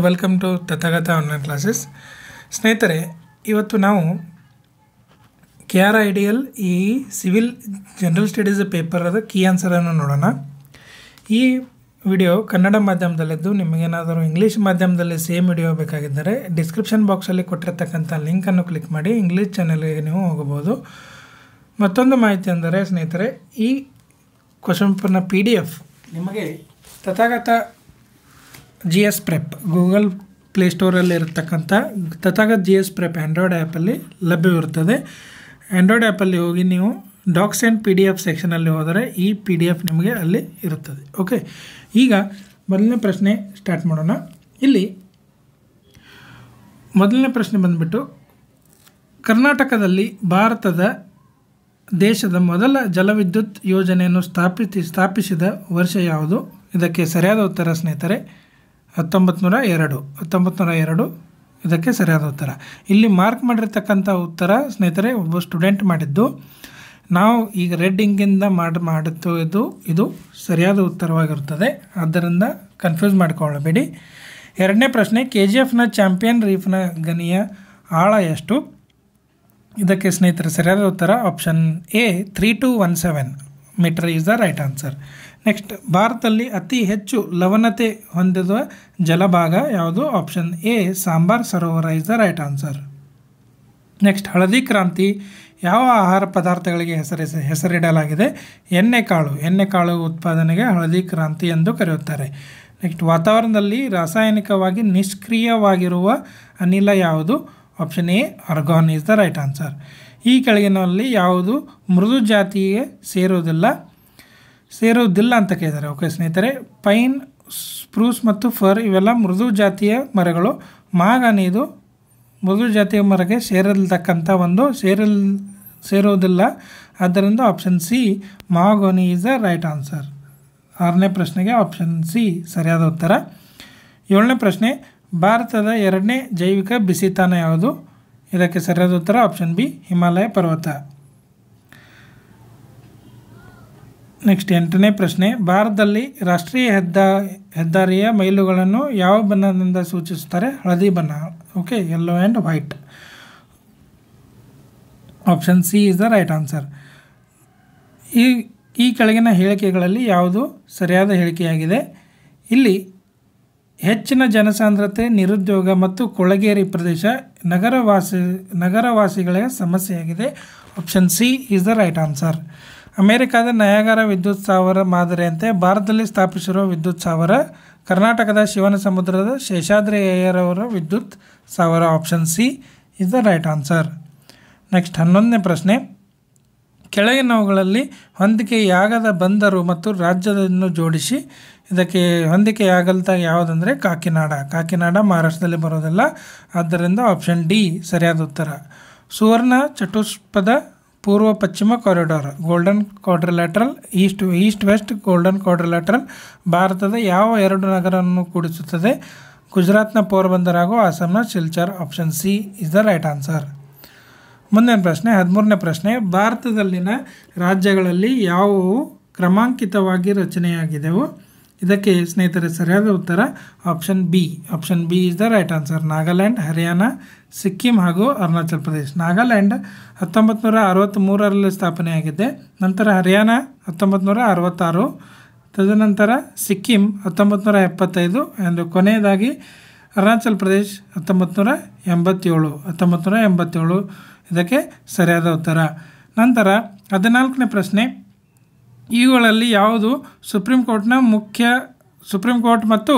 and welcome to Tathagata online classes ಸ್ನೇಹಿತರೆ ಇವತ್ತು ನಾವು K R I D L ಈ ಸಿವಿಲ್ ಜನರಲ್ ಸ್ಟಡೀಸ್ ಪೇಪರದ ಕೀ ಆನ್ಸರನ್ನು ನೋಡೋಣ ಈ ವಿಡಿಯೋ ಕನ್ನಡ ಮಾಧ್ಯಮದಲ್ಲಿದ್ದು ನಿಮಗೇನಾದರೂ ಇಂಗ್ಲೀಷ್ ಮಾಧ್ಯಮದಲ್ಲಿ ಸೇಮ್ ವಿಡಿಯೋ ಬೇಕಾಗಿದ್ದರೆ ಡಿಸ್ಕ್ರಿಪ್ಷನ್ ಬಾಕ್ಸಲ್ಲಿ ಕೊಟ್ಟಿರತಕ್ಕಂಥ ಲಿಂಕನ್ನು ಕ್ಲಿಕ್ ಮಾಡಿ ಇಂಗ್ಲೀಷ್ ಚಾನಲ್ಗೆ ನೀವು ಹೋಗಬಹುದು ಮತ್ತೊಂದು ಮಾಹಿತಿ ಅಂದರೆ ಸ್ನೇಹಿತರೆ ಈ ಕ್ವಶನ್ ಪೇಪರ್ನ ಪಿ ಡಿ ಎಫ್ ನಿಮಗೆ Tathagata G S prep Google ಇರತಕ್ಕಂಥ Tathagat G S prep Android ಆ್ಯಪಲ್ಲಿ ಲಭ್ಯವಿರುತ್ತದೆ ಆ್ಯಂಡ್ರಾಯ್ಡ್ ಆ್ಯಪಲ್ಲಿ ಹೋಗಿ ನೀವು docs and P D F ಸೆಕ್ಷನಲ್ಲಿ ಹೋದರೆ ಈ ಪಿ ಡಿ ಎಫ್ ನಿಮಗೆ ಅಲ್ಲಿ ಇರುತ್ತದೆ ಓಕೆ ಈಗ ಮೊದಲನೇ ಪ್ರಶ್ನೆ ಸ್ಟಾರ್ಟ್ ಮಾಡೋಣ ಇಲ್ಲಿ ಮೊದಲನೇ ಪ್ರಶ್ನೆ ಬಂದುಬಿಟ್ಟು ಕರ್ನಾಟಕದಲ್ಲಿ ಭಾರತದ ದೇಶದ ಮೊದಲ ಜಲವಿದ್ಯುತ್ ಯೋಜನೆಯನ್ನು ಸ್ಥಾಪಿಸಿ ಸ್ಥಾಪಿಸಿದ ವರ್ಷ ಯಾವುದು ಇದಕ್ಕೆ ಸರಿಯಾದ ಉತ್ತರ ಸ್ನೇಹಿತರೆ ಹತ್ತೊಂಬತ್ತು ಎರಡು ಹತ್ತೊಂಬತ್ತು ಎರಡು ಇದಕ್ಕೆ ಸರಿಯಾದ ಉತ್ತರ ಇಲ್ಲಿ ಮಾರ್ಕ್ ಮಾಡಿರ್ತಕ್ಕಂಥ ಉತ್ತರ ಸ್ನೇಹಿತರೆ ಒಬ್ಬ ಸ್ಟೂಡೆಂಟ್ ಮಾಡಿದ್ದು ನಾವು ಈಗ ರೆಡ್ ಇಂಗಿಂದ ಮಾಡಿ ಮಾಡುತ್ತೋ ಇದು ಇದು ಸರಿಯಾದ ಉತ್ತರವಾಗಿರುತ್ತದೆ ಆದ್ದರಿಂದ ಕನ್ಫ್ಯೂಸ್ ಮಾಡಿಕೊಳ್ಳಬೇಡಿ ಎರಡನೇ ಪ್ರಶ್ನೆ ಕೆ ಜಿ ಎಫ್ನ ಚಾಂಪಿಯನ್ ರೀಫ್ನ ಗನಿಯ ಆಳ ಎಷ್ಟು ಇದಕ್ಕೆ ಸ್ನೇಹಿತರೆ ಸರಿಯಾದ ಉತ್ತರ option A three two one seven meter is the right answer next ಭಾರತದಲ್ಲಿ ಅತಿ ಹೆಚ್ಚು ಲವಣತೆ ಹೊಂದಿದ ಜಲಭಾಗ ಯಾವುದು ಆಪ್ಷನ್ ಎ ಸಾಂಬಾರ್ ಸರೋವರ is the right answer next ಹಳದಿ ಕ್ರಾಂತಿ ಯಾವ ಆಹಾರ ಪದಾರ್ಥಗಳಿಗೆ ಹೆಸರಿಸ ಹೆಸರಿಡಲಾಗಿದೆ ಎಣ್ಣೆಕಾಳು ಎಣ್ಣೆಕಾಳು ಉತ್ಪಾದನೆಗೆ ಹಳದಿ ಕ್ರಾಂತಿ ಎಂದು ಕರೆಯುತ್ತಾರೆ ನೆಕ್ಸ್ಟ್ ವಾತಾವರಣದಲ್ಲಿ ರಾಸಾಯನಿಕವಾಗಿ ನಿಷ್ಕ್ರಿಯವಾಗಿರುವ ಅನಿಲ ಯಾವುದು option A argon is the right answer ಈ ಕೆಳಗಿನಲ್ಲಿ ಯಾವುದು ಮೃದು ಜಾತಿಗೆ ಸೇರುವುದಿಲ್ಲ ಸೇರುವುದಿಲ್ಲ ಅಂತ ಕೇಳಿದ್ದಾರೆ ಓಕೆ ಸ್ನೇಹಿತರೆ ಪೈನ್ ಸ್ಪ್ರೂಸ್ ಮತ್ತು ಫರ್ ಇವೆಲ್ಲ ಮೃದು ಜಾತಿಯ ಮರಗಳು ಮಾಗಾನಿ ಇದು ಮೃದು ಜಾತಿಯ ಮರಕ್ಕೆ ಸೇರಲ್ತಕ್ಕಂಥ ಒಂದು ಸೇರಲ್ ಸೇರೋದಿಲ್ಲ ಆದ್ದರಿಂದ option C mahogany is the right answer ಆರನೇ ಪ್ರಶ್ನೆಗೆ ಆಪ್ಷನ್ ಸಿ ಸರಿಯಾದ ಉತ್ತರ ಏಳನೇ ಪ್ರಶ್ನೆ ಭಾರತದ ಎರಡನೇ ಜೈವಿಕ ಬಿಸಿತಾನ ಯಾವುದು ಇದಕ್ಕೆ ಸರಿಯಾದ ಉತ್ತರ ಆಪ್ಷನ್ ಬಿ ಹಿಮಾಲಯ ಪರ್ವತ ನೆಕ್ಸ್ಟ್ ಎಂಟನೇ ಪ್ರಶ್ನೆ ಭಾರತದಲ್ಲಿ ರಾಷ್ಟ್ರೀಯ ಹೆದ್ದಾ ಹೆದ್ದಾರಿಯ ಮೈಲುಗಳನ್ನು ಯಾವ ಬಣ್ಣದಿಂದ ಸೂಚಿಸುತ್ತಾರೆ ಹಳದಿ ಬಣ್ಣ okay yellow and white option C is the right answer ಈ ಈ ಕೆಳಗಿನ ಹೇಳಿಕೆಗಳಲ್ಲಿ ಯಾವುದು ಸರಿಯಾದ ಹೇಳಿಕೆಯಾಗಿದೆ ಇಲ್ಲಿ ಹೆಚ್ಚಿನ ಜನಸಾಂದ್ರತೆ ನಿರುದ್ಯೋಗ ಮತ್ತು ಕೊಳಗೇರಿ ಪ್ರದೇಶ ನಗರವಾಸಿ ನಗರವಾಸಿಗಳ ಸಮಸ್ಯೆಯಾಗಿದೆ option C is the right answer ಅಮೆರಿಕದ ನಯಾಗರ ವಿದ್ಯುತ್ ಸ್ಥಾವರ ಮಾದರಿಯಂತೆ ಭಾರತದಲ್ಲಿ ಸ್ಥಾಪಿಸಿರುವ ವಿದ್ಯುತ್ ಸ್ಥಾವರ ಕರ್ನಾಟಕದ ಶಿವನ ಸಮುದ್ರದ ಶೇಷಾದ್ರಿ ಅಯ್ಯರವರ ವಿದ್ಯುತ್ ಸ್ಥಾವರ option C is the right answer next ಹನ್ನೊಂದನೇ ಪ್ರಶ್ನೆ ಕೆಳಗಿನವುಗಳಲ್ಲಿ ಹೊಂದಿಕೆಯಾಗದ ಬಂದರು ಮತ್ತು ರಾಜ್ಯದನ್ನು ಜೋಡಿಸಿ ಇದಕ್ಕೆ ಹೊಂದಿಕೆಯಾಗಲ್ತ ಯಾವುದಂದರೆ ಕಾಕಿನಾಡ ಕಾಕಿನಾಡ ಮಹಾರಾಷ್ಟ್ರದಲ್ಲಿ ಬರೋದಿಲ್ಲ ಆದ್ದರಿಂದ ಆಪ್ಷನ್ ಡಿ ಸರಿಯಾದ ಉತ್ತರ ಸುವರ್ಣ ಚಟುಷ್ಪದ ಪೂರ್ವ ಪಶ್ಚಿಮ corridor golden quadrilateral east east west golden quadrilateral ಭಾರತದ ಯಾವ ಎರಡು ನಗರವನ್ನು ಕೂಡಿಸುತ್ತದೆ ಗುಜರಾತ್ನ ಪೋರ್ಬಂದರ್ ಹಾಗೂ ಅಸ್ಸಾಂನ Silchar option C is the right answer ಮುಂದಿನ ಪ್ರಶ್ನೆ ಹದಿಮೂರನೇ ಪ್ರಶ್ನೆ ಭಾರತದಲ್ಲಿನ ರಾಜ್ಯಗಳಲ್ಲಿ ಯಾವುವು ಕ್ರಮಾಂಕಿತವಾಗಿ ರಚನೆಯಾಗಿದೆವು ಇದಕ್ಕೆ ಸ್ನೇಹಿತರೆ ಸರಿಯಾದ ಉತ್ತರ option B option B is the right answer Nagaland Haryana Sikkim ಹಾಗೂ ಅರುಣಾಚಲ್ ಪ್ರದೇಶ್ ನಾಗಾಲ್ಯಾಂಡ್ ಹತ್ತೊಂಬತ್ತು ನೂರ ಅರವತ್ತ್ಮೂರರಲ್ಲಿ ಸ್ಥಾಪನೆಯಾಗಿದೆ ನಂತರ ಹರಿಯಾಣ ಹತ್ತೊಂಬತ್ತು ನೂರ ಅರವತ್ತಾರು ತದನಂತರ ಸಿಕ್ಕಿಂ ಹತ್ತೊಂಬತ್ತು ನೂರ ಎಪ್ಪತ್ತೈದು ಎಂದು ಕೊನೆಯದಾಗಿ ಅರುಣಾಚಲ್ ಪ್ರದೇಶ್ ಹತ್ತೊಂಬತ್ತು ನೂರ ಎಂಬತ್ತೇಳು ಹತ್ತೊಂಬತ್ತು ನೂರ ಎಂಬತ್ತೇಳು ಇದಕ್ಕೆ ಸರಿಯಾದ ಉತ್ತರ ನಂತರ ಹದಿನಾಲ್ಕನೇ ಪ್ರಶ್ನೆ ಇವುಗಳಲ್ಲಿ ಯಾವುದು ಸುಪ್ರೀಂ ಕೋರ್ಟ್ನ ಮುಖ್ಯ ಸುಪ್ರೀಂ ಕೋರ್ಟ್ ಮತ್ತು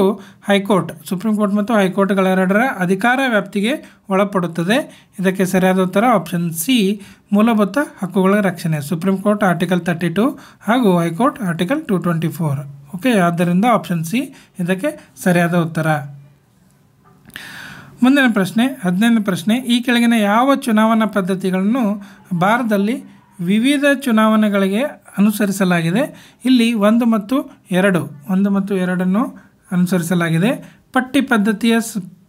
ಹೈಕೋರ್ಟ್ ಸುಪ್ರೀಂ ಕೋರ್ಟ್ ಮತ್ತು ಹೈಕೋರ್ಟ್ಗಳೆರಡರ ಅಧಿಕಾರ ವ್ಯಾಪ್ತಿಗೆ ಒಳಪಡುತ್ತದೆ ಇದಕ್ಕೆ ಸರಿಯಾದ ಉತ್ತರ ಆಪ್ಷನ್ ಸಿ ಮೂಲಭೂತ ಹಕ್ಕುಗಳ ರಕ್ಷಣೆ supreme court article thirty two ಹಾಗೂ high court article two twenty four okay ಆದ್ದರಿಂದ ಆಪ್ಷನ್ ಸಿ ಇದಕ್ಕೆ ಸರಿಯಾದ ಉತ್ತರ ಮುಂದಿನ ಪ್ರಶ್ನೆ ಹದಿನೈದನೇ ಪ್ರಶ್ನೆ ಈ ಕೆಳಗಿನ ಯಾವ ಚುನಾವಣಾ ಪದ್ಧತಿಗಳನ್ನು ಭಾರತದಲ್ಲಿ ವಿವಿಧ ಚುನಾವಣೆಗಳಿಗೆ ಅನುಸರಿಸಲಾಗಿದೆ ಇಲ್ಲಿ ಒಂದು ಮತ್ತು ಎರಡು ಒಂದು ಮತ್ತು ಎರಡನ್ನು ಅನುಸರಿಸಲಾಗಿದೆ ಪಟ್ಟಿ ಪದ್ಧತಿಯ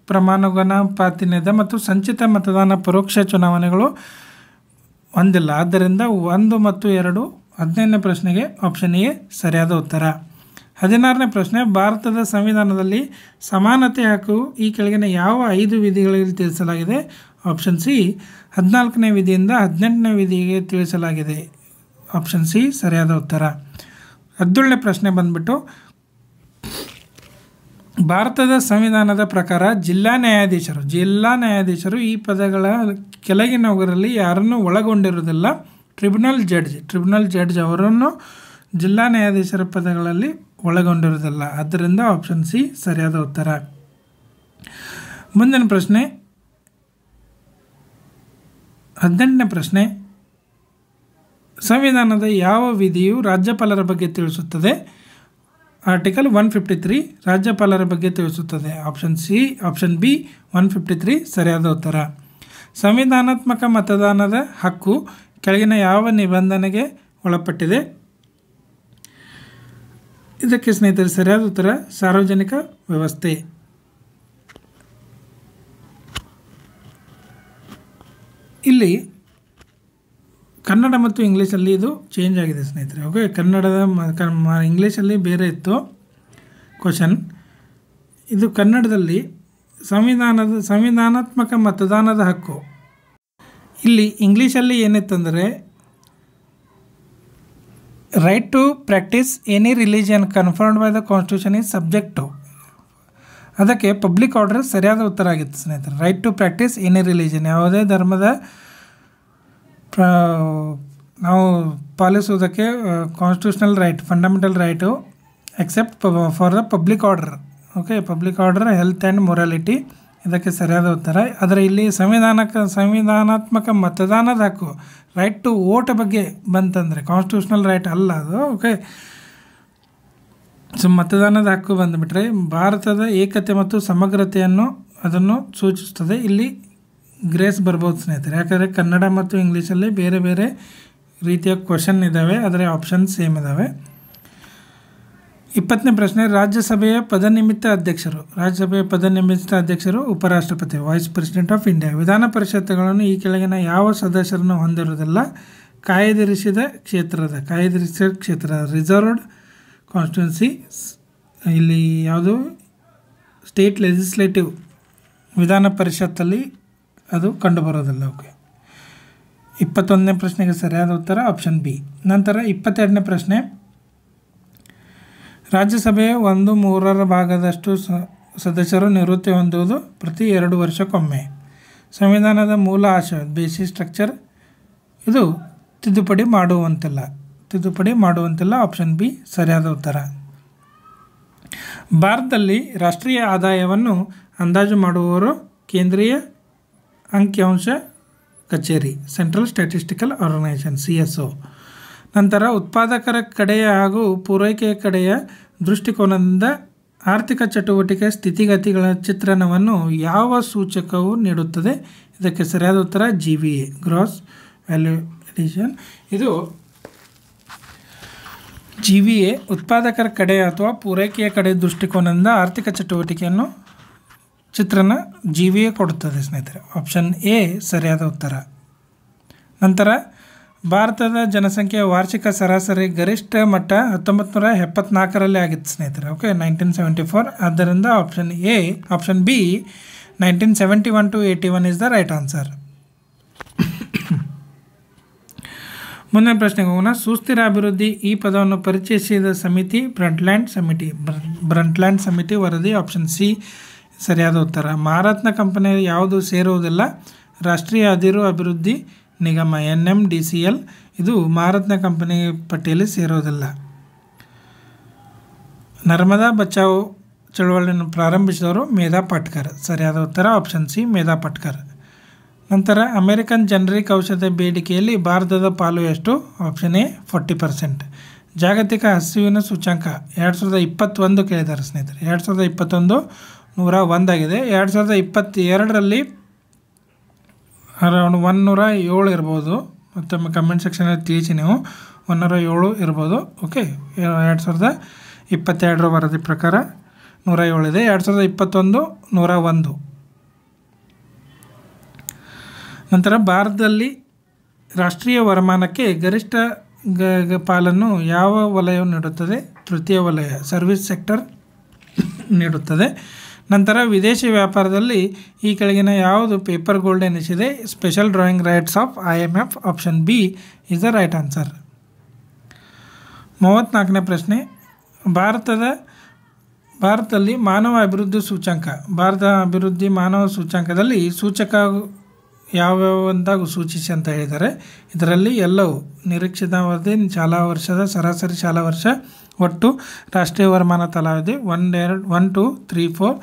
ಪ್ರಮಾಣಗನ ಪ್ರಾತಿನಿಧ್ಯ ಮತ್ತು ಸಂಚಿತ ಮತದಾನ ಪರೋಕ್ಷ ಚುನಾವಣೆಗಳು ಹೊಂದಿಲ್ಲ ಆದ್ದರಿಂದ ಒಂದು ಮತ್ತು ಎರಡು ಹದಿನೈದನೇ ಪ್ರಶ್ನೆಗೆ ಆಪ್ಷನ್ ಎ ಸರಿಯಾದ ಉತ್ತರ ಹದಿನಾರನೇ ಪ್ರಶ್ನೆ ಭಾರತದ ಸಂವಿಧಾನದಲ್ಲಿ ಸಮಾನತೆ ಹಾಕುವ ಈ ಕೆಳಗಿನ ಯಾವ ಐದು ವಿಧಿಗಳಲ್ಲಿ ತಿಳಿಸಲಾಗಿದೆ ಆಪ್ಷನ್ ಸಿ ಹದಿನಾಲ್ಕನೇ ವಿಧಿಯಿಂದ ಹದಿನೆಂಟನೇ ವಿಧಿಗೆ ತಿಳಿಸಲಾಗಿದೆ ಆಪ್ಷನ್ ಸಿ ಸರಿಯಾದ ಉತ್ತರ ಹದಿನೇಳನೇ ಪ್ರಶ್ನೆ ಬಂದ್ಬಿಟ್ಟು ಭಾರತದ ಸಂವಿಧಾನದ ಪ್ರಕಾರ ಜಿಲ್ಲಾ ನ್ಯಾಯಾಧೀಶರು ಜಿಲ್ಲಾ ನ್ಯಾಯಾಧೀಶರು ಈ ಪದಗಳ ಕೆಳಗಿನವರಲ್ಲಿ ಯಾರನ್ನು ಒಳಗೊಂಡಿರುವುದಿಲ್ಲ ಟ್ರಿಬ್ಯುನಲ್ ಜಡ್ಜ್ ಟ್ರಿಬ್ಯುನಲ್ ಜಡ್ಜ್ ಅವರನ್ನು ಜಿಲ್ಲಾ ನ್ಯಾಯಾಧೀಶರ ಪದಗಳಲ್ಲಿ ಒಳಗೊಂಡಿರುವುದಿಲ್ಲ ಆದ್ದರಿಂದ ಆಪ್ಷನ್ ಸಿ ಸರಿಯಾದ ಉತ್ತರ ಮುಂದಿನ ಪ್ರಶ್ನೆ ಹದಿನೆಂಟನೇ ಪ್ರಶ್ನೆ ಸಂವಿಧಾನದ ಯಾವ ವಿಧಿಯು ರಾಜ್ಯಪಾಲರ ಬಗ್ಗೆ ತಿಳಿಸುತ್ತದೆ ಆರ್ಟಿಕಲ್ ಒನ್ ಫಿಫ್ಟಿ ತ್ರೀ ರಾಜ್ಯಪಾಲರ ಬಗ್ಗೆ ತಿಳಿಸುತ್ತದೆ option C option B one fifty three ಸರಿಯಾದ ಉತ್ತರ ಸಂವಿಧಾನಾತ್ಮಕ ಮತದಾನದ ಹಕ್ಕು ಕೆಳಗಿನ ಯಾವ ನಿಬಂಧನೆಗೆ ಒಳಪಟ್ಟಿದೆ ಇದಕ್ಕೆ ಸ್ನೇಹಿತರೆ ಸರಿಯಾದ ಉತ್ತರ ಸಾರ್ವಜನಿಕ ವ್ಯವಸ್ಥೆ ಇಲ್ಲಿ ಕನ್ನಡ ಮತ್ತು ಇಂಗ್ಲೀಷಲ್ಲಿ ಇದು ಚೇಂಜ್ ಆಗಿದೆ ಸ್ನೇಹಿತರೆ ಓಕೆ ಕನ್ನಡದ ಇಂಗ್ಲೀಷಲ್ಲಿ ಬೇರೆ ಇತ್ತು ಕ್ವಶನ್ ಇದು ಕನ್ನಡದಲ್ಲಿ ಸಂವಿಧಾನದ ಸಂವಿಧಾನಾತ್ಮಕ ಮತದಾನದ ಹಕ್ಕು ಇಲ್ಲಿ ಇಂಗ್ಲೀಷಲ್ಲಿ ಏನಿತ್ತಂದರೆ right to practise any religion confirmed by the constitution is subject ಅದಕ್ಕೆ ಪಬ್ಲಿಕ್ ಆರ್ಡರ್ ಸರಿಯಾದ ಉತ್ತರ ಆಗಿತ್ತು ಸ್ನೇಹಿತರೆ right to practise any religion ಯಾವುದೇ ಧರ್ಮದ ಪ್ರ ನಾವು ಪಾಲಿಸುವುದಕ್ಕೆ constitutional right fundamental right except for the public order okay public order health and morality ಇದಕ್ಕೆ ಸರಿಯಾದ ಉತ್ತರ ಆದರೆ ಇಲ್ಲಿ ಸಂವಿಧಾನಕ ಸಂವಿಧಾನಾತ್ಮಕ ಮತದಾನದ ಹಕ್ಕು ರೈಟ್ ಟು ಓಟ್ ಬಗ್ಗೆ ಬಂತಂದರೆ ಕಾನ್ಸ್ಟಿಟ್ಯೂಷನಲ್ ರೈಟ್ ಅಲ್ಲ ಅದು ಓಕೆ ಸೊ ಮತದಾನದ ಹಕ್ಕು ಬಂದುಬಿಟ್ರೆ ಭಾರತದ ಏಕತೆ ಮತ್ತು ಸಮಗ್ರತೆಯನ್ನು ಅದನ್ನು ಸೂಚಿಸ್ತದೆ ಇಲ್ಲಿ ಗ್ರೇಸ್ ಬರ್ಬೋದು ಸ್ನೇಹಿತರೆ ಯಾಕಂದರೆ ಕನ್ನಡ ಮತ್ತು ಇಂಗ್ಲೀಷಲ್ಲಿ ಬೇರೆ ಬೇರೆ ರೀತಿಯ ಕ್ವಶನ್ ಇದ್ದಾವೆ ಆದರೆ ಆಪ್ಷನ್ ಸೇಮ್ ಇದ್ದಾವೆ ಇಪ್ಪತ್ತನೇ ಪ್ರಶ್ನೆ ರಾಜ್ಯಸಭೆಯ ಪದನಿಮಿತ್ತ ಅಧ್ಯಕ್ಷರು ರಾಜ್ಯಸಭೆಯ ಪದನಿಮಿತ್ತ ಅಧ್ಯಕ್ಷರು ಉಪರಾಷ್ಟ್ರಪತಿ ವೈಸ್ ಪ್ರೆಸಿಡೆಂಟ್ ಆಫ್ ಇಂಡಿಯಾ ವಿಧಾನ ಪರಿಷತ್ಗಳನ್ನು ಈ ಕೆಳಗಿನ ಯಾವ ಸದಸ್ಯರನ್ನು ಹೊಂದಿರುವುದಿಲ್ಲ ಕಾಯ್ದಿರಿಸಿದ ಕ್ಷೇತ್ರದ ಕಾಯ್ದಿರಿಸಿದ ಕ್ಷೇತ್ರ ರಿಸರ್ವ್ಡ್ ಕಾನ್ಸ್ಟಿಟ್ಯೂನ್ಸಿ ಇಲ್ಲಿ ಯಾವುದು ಸ್ಟೇಟ್ ಲೆಜಿಸ್ಲೇಟಿವ್ ವಿಧಾನ ಪರಿಷತ್ತಲ್ಲಿ ಅದು ಕಂಡುಬರೋದಿಲ್ಲ ಓಕೆ ಇಪ್ಪತ್ತೊಂದನೇ ಪ್ರಶ್ನೆಗೆ ಸರಿಯಾದ ಉತ್ತರ ಆಪ್ಷನ್ ಬಿ ನಂತರ ಇಪ್ಪತ್ತೆರಡನೇ ಪ್ರಶ್ನೆ ರಾಜ್ಯಸಭೆಯ ಒಂದು ಮೂರರ ಭಾಗದಷ್ಟು ಸದಸ್ಯರು ನಿವೃತ್ತಿ ಹೊಂದುವುದು ಪ್ರತಿ ಎರಡು ವರ್ಷಕ್ಕೊಮ್ಮೆ ಸಂವಿಧಾನದ ಮೂಲ ಆಶಯ ಬೇಸಿ ಸ್ಟ್ರಕ್ಚರ್ ಇದು ತಿದ್ದುಪಡಿ ಮಾಡುವಂತಿಲ್ಲ ತಿದ್ದುಪಡಿ ಮಾಡುವಂತಿಲ್ಲ ಆಪ್ಷನ್ ಬಿ ಸರಿಯಾದ ಉತ್ತರ ಭಾರತದಲ್ಲಿ ರಾಷ್ಟ್ರೀಯ ಆದಾಯವನ್ನು ಅಂದಾಜು ಮಾಡುವವರು ಕೇಂದ್ರೀಯ ಅಂಕಿಅಂಶ ಕಚೇರಿ central statistical organisation C S O ನಂತರ ಉತ್ಪಾದಕರ ಕಡೆಯ ಹಾಗೂ ಪೂರೈಕೆಯ ಕಡೆಯ ದೃಷ್ಟಿಕೋನದಿಂದ ಆರ್ಥಿಕ ಚಟುವಟಿಕೆ ಸ್ಥಿತಿಗತಿಗಳ ಚಿತ್ರಣವನ್ನು ಯಾವ ಸೂಚಕವು ನೀಡುತ್ತದೆ ಇದಕ್ಕೆ ಸರಿಯಾದ ಉತ್ತರ G V A gross value ಇದು ಜಿ ವಿ ಎ ಉತ್ಪಾದಕರ ಕಡೆ ಅಥವಾ ಪೂರೈಕೆಯ ಕಡೆ ದೃಷ್ಟಿಕೋನದಿಂದ ಆರ್ಥಿಕ ಚಟುವಟಿಕೆಯನ್ನು ಚಿತ್ರನ ಜೀವಿಯೇ ಕೊಡುತ್ತದೆ ಸ್ನೇಹಿತರೆ ಆಪ್ಷನ್ ಎ ಸರಿಯಾದ ಉತ್ತರ ನಂತರ ಭಾರತದ ಜನಸಂಖ್ಯೆಯ ವಾರ್ಷಿಕ ಸರಾಸರಿ ಗರಿಷ್ಠ ಮಟ್ಟ ಹತ್ತೊಂಬತ್ತು ನೂರ ಎಪ್ಪತ್ನಾಲ್ಕರಲ್ಲಿ ಆಗಿತ್ತು ಸ್ನೇಹಿತರೆ ಓಕೆ ನೈನ್ಟೀನ್ ಸೆವೆಂಟಿ ಫೋರ್ ಆದ್ದರಿಂದ option A option B nineteen seventy one to eighty one is the right answer ಮುಂದಿನ ಪ್ರಶ್ನೆಗೆ ಹೋಗೋಣ ಸುಸ್ಥಿರ ಅಭಿವೃದ್ಧಿ ಈ ಪದವನ್ನು ಪರಿಚಯಿಸಿದ ಸಮಿತಿ ಬ್ರಂಟ್ಲ್ಯಾಂಡ್ ಸಮಿತಿ ಬ್ರಂಟ್ಲ್ಯಾಂಡ್ ಸಮಿತಿ ವರದಿ ಆಪ್ಷನ್ ಸಿ ಸರಿಯಾದ ಉತ್ತರ ಮಹಾರತ್ನ ಕಂಪನಿ ಯಾವುದು ಸೇರುವುದಿಲ್ಲ ರಾಷ್ಟ್ರೀಯ ಅದಿರು ಅಭಿವೃದ್ಧಿ ನಿಗಮ N M D C L ಇದು ಮಾರತ್ನ ಕಂಪನಿ ಪಟ್ಟಿಯಲ್ಲಿ ಸೇರೋದಿಲ್ಲ ನರ್ಮದಾ ಬಚಾವ್ ಚಳವಳಿಯನ್ನು ಪ್ರಾರಂಭಿಸಿದವರು ಮೇಧಾ ಪಟ್ಕರ್ ಸರಿಯಾದ ಉತ್ತರ ಆಪ್ಷನ್ ಸಿ ಮೇಧಾ ಪಟ್ಕರ್ ನಂತರ ಅಮೆರಿಕನ್ ಜನರಿಕ್ ಔಷಧ ಬೇಡಿಕೆಯಲ್ಲಿ ಭಾರತದ ಪಾಲು ಎಷ್ಟು ಆಪ್ಷನ್ ಎ ಫೋರ್ಟಿ ಪರ್ಸೆಂಟ್ ಜಾಗತಿಕ ಹಸಿವಿನ ಸೂಚ್ಯಂಕ ಎರಡು ಸಾವಿರದ ಇಪ್ಪತ್ತೊಂದು ಕೇಳಿದ್ದಾರೆ ಸ್ನೇಹಿತರೆ ಎರಡು ಸಾವಿರದ ಇಪ್ಪತ್ತೊಂದು ನೂರ ಒಂದಾಗಿದೆ ಎರಡು ಸಾವಿರದ ಇಪ್ಪತ್ತೆರಡರಲ್ಲಿ ಅರೌಂಡ್ ಒನ್ನೂರ ಏಳು ಇರ್ಬೋದು ಮತ್ತೊಮ್ಮೆ ಕಮೆಂಟ್ ಸೆಕ್ಷನಲ್ಲಿ ತಿಳಿಸಿ ನೀವು ನೂರ ಏಳು ಇರ್ಬೋದು ಓಕೆ ಎರಡು ಸಾವಿರದ ಇಪ್ಪತ್ತೆರಡರ ವರದಿ ಪ್ರಕಾರ ನೂರ ಏಳು ಇದೆ ಎರಡು ಸಾವಿರದ ಇಪ್ಪತ್ತೊಂದು ನೂರ ಒಂದು ನಂತರ ಭಾರತದಲ್ಲಿ ರಾಷ್ಟ್ರೀಯ ವರಮಾನಕ್ಕೆ ಗರಿಷ್ಠ ಗ ಪಾಲನ್ನು ಯಾವ ವಲಯವು ನೀಡುತ್ತದೆ ತೃತೀಯ ವಲಯ ಸರ್ವಿಸ್ ಸೆಕ್ಟರ್ ನೀಡುತ್ತದೆ ನಂತರ ವಿದೇಶಿ ವ್ಯಾಪಾರದಲ್ಲಿ ಈ ಕೆಳಗಿನ ಯಾವುದು ಪೇಪರ್ ಗೋಲ್ಡ್ ಎನಿಸಿದೆ special drawing rights of I M F option B is the right answer ಮೂವತ್ತ್ನಾಲ್ಕನೇ ಪ್ರಶ್ನೆ ಭಾರತದ ಭಾರತದಲ್ಲಿ ಮಾನವ ಅಭಿವೃದ್ಧಿ ಸೂಚ್ಯಂಕ ಭಾರತ ಅಭಿವೃದ್ಧಿ ಮಾನವ ಸೂಚ್ಯಂಕದಲ್ಲಿ ಸೂಚಕ ಯಾವ್ಯಾವ ಅಂತ ಸೂಚಿಸಿ ಅಂತ ಹೇಳಿದ್ದಾರೆ ಇದರಲ್ಲಿ ಎಲ್ಲವೂ ನಿರೀಕ್ಷಿತ ಶಾಲಾ ವರ್ಷದ ಸರಾಸರಿ ಶಾಲಾ ವರ್ಷ ಒಟ್ಟು ರಾಷ್ಟ್ರೀಯ ವರಮಾನ ತಲಾವಿದೆ ಒನ್ ಎರಡು ಒನ್ ಟು ತ್ರೀ ಫೋರ್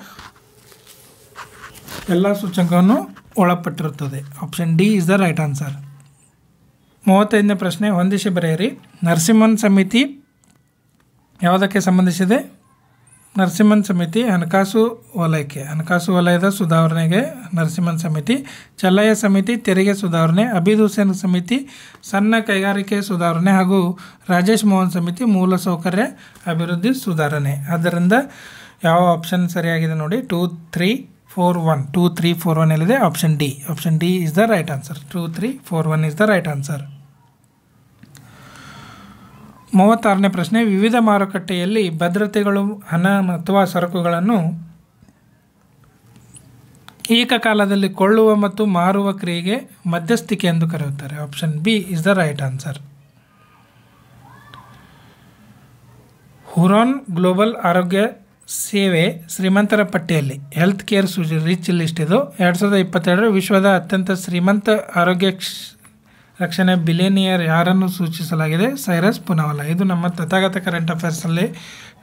ಎಲ್ಲ ಸೂಚಕವನ್ನು ಒಳಪಟ್ಟಿರುತ್ತದೆ option D is the right answer ಮೂವತ್ತೈದನೇ ಪ್ರಶ್ನೆ ಹೊಂದಿಸಿ ಬರೆಯಿರಿ ನರಸಿಂಹನ್ ಸಮಿತಿ ಯಾವುದಕ್ಕೆ ಸಂಬಂಧಿಸಿದೆ ನರಸಿಂಹನ್ ಸಮಿತಿ ಹಣಕಾಸು ವಲಯಕ್ಕೆ ಹಣಕಾಸು ವಲಯದ ಸುಧಾರಣೆಗೆ ನರಸಿಂಹನ್ ಸಮಿತಿ ಚಲ್ಲಯ್ಯ ಸಮಿತಿ ತೆರಿಗೆ ಸುಧಾರಣೆ ಅಬೀದ್ ಹುಸೇನ್ ಸಮಿತಿ ಸಣ್ಣ ಕೈಗಾರಿಕೆ ಸುಧಾರಣೆ ಹಾಗೂ ರಾಜೇಶ್ ಮೋಹನ್ ಸಮಿತಿ ಮೂಲಸೌಕರ್ಯ ಅಭಿವೃದ್ಧಿ ಸುಧಾರಣೆ ಆದ್ದರಿಂದ ಯಾವ ಆಪ್ಷನ್ ಸರಿಯಾಗಿದೆ ನೋಡಿ two three four one two three four one ಎಲ್ಲಿದೆ option D option D is the right answer two three four one is the right answer ಮೂವತ್ತಾರನೇ ಪ್ರಶ್ನೆ ವಿವಿಧ ಮಾರುಕಟ್ಟೆಯಲ್ಲಿ ಭದ್ರತೆಗಳು ಹಣ ಅಥವಾ ಸರಕುಗಳನ್ನು ಏಕಕಾಲದಲ್ಲಿ ಕೊಳ್ಳುವ ಮತ್ತು ಮಾರುವ ಕ್ರಿಯೆಗೆ ಮಧ್ಯಸ್ಥಿಕೆ ಎಂದು ಕರೆಯುತ್ತಾರೆ option B is the right answer Hurun global ಆರೋಗ್ಯ ಸೇವೆ ಶ್ರೀಮಂತರ ಪಟ್ಟಿಯಲ್ಲಿ ಹೆಲ್ತ್ ಕೇರ್ ಸೂಚಿ ರಿಚ್ ಲಿಸ್ಟ್ ಇದು ಎರಡು ಸಾವಿರದ ಇಪ್ಪತ್ತೆರಡರ ವಿಶ್ವದ ಅತ್ಯಂತ ಶ್ರೀಮಂತ ಆರೋಗ್ಯ ರಕ್ಷಣೆ ಬಿಲೇನಿಯರ್ ಯಾರನ್ನು ಸೂಚಿಸಲಾಗಿದೆ ಸೈರಸ್ ಪುನವಾಲಾ ಇದು ನಮ್ಮ ತಥಾಗತ ಕರೆಂಟ್ ಅಫೇರ್ಸಲ್ಲಿ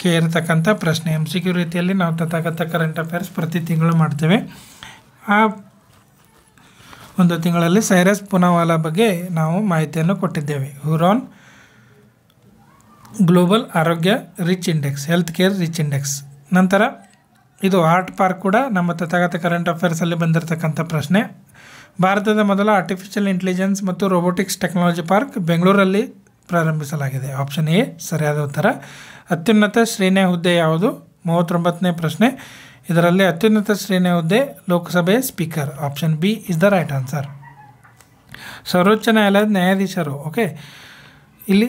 ಕೇಳಿರ್ತಕ್ಕಂಥ ಪ್ರಶ್ನೆ ಎಂ ಸಿ ಕ್ಯೂ ರೀತಿಯಲ್ಲಿ ನಾವು ತಥಾಗತ ಕರೆಂಟ್ ಅಫೇರ್ಸ್ ಪ್ರತಿ ತಿಂಗಳು ಮಾಡ್ತೇವೆ ಆ ಒಂದು ತಿಂಗಳಲ್ಲಿ ಸೈರಸ್ ಪುನವಾಲ ಬಗ್ಗೆ ನಾವು ಮಾಹಿತಿಯನ್ನು ಕೊಟ್ಟಿದ್ದೇವೆ ಹುರಾನ್ ಗ್ಲೋಬಲ್ ಆರೋಗ್ಯ rich index health care rich index ನಂತರ ಇದು ಆರ್ಟ್ ಪಾರ್ಕ್ ಕೂಡ ನಮ್ಮ ತಥಾಗತ ಕರೆಂಟ್ ಅಫೇರ್ಸಲ್ಲಿ ಬಂದಿರತಕ್ಕಂಥ ಪ್ರಶ್ನೆ ಭಾರತದ ಮೊದಲ ಆರ್ಟಿಫಿಷಿಯಲ್ ಇಂಟೆಲಿಜೆನ್ಸ್ ಮತ್ತು ರೋಬೋಟಿಕ್ಸ್ ಟೆಕ್ನಾಲಜಿ ಪಾರ್ಕ್ ಬೆಂಗಳೂರಲ್ಲಿ ಪ್ರಾರಂಭಿಸಲಾಗಿದೆ ಆಪ್ಷನ್ ಎ ಸರಿಯಾದ ಉತ್ತರ ಅತ್ಯುನ್ನತ ಶ್ರೇಣಿಯ ಹುದ್ದೆ ಯಾವುದು ಮೂವತ್ತೊಂಬತ್ತನೇ ಪ್ರಶ್ನೆ ಇದರಲ್ಲಿ ಅತ್ಯುನ್ನತ ಶ್ರೇಣಿಯ ಹುದ್ದೆ Lok Sabha speaker option B is the right answer ಸರ್ವೋಚ್ಚ ನ್ಯಾಯಾಲಯದ ನ್ಯಾಯಾಧೀಶರು ಓಕೆ ಇಲ್ಲಿ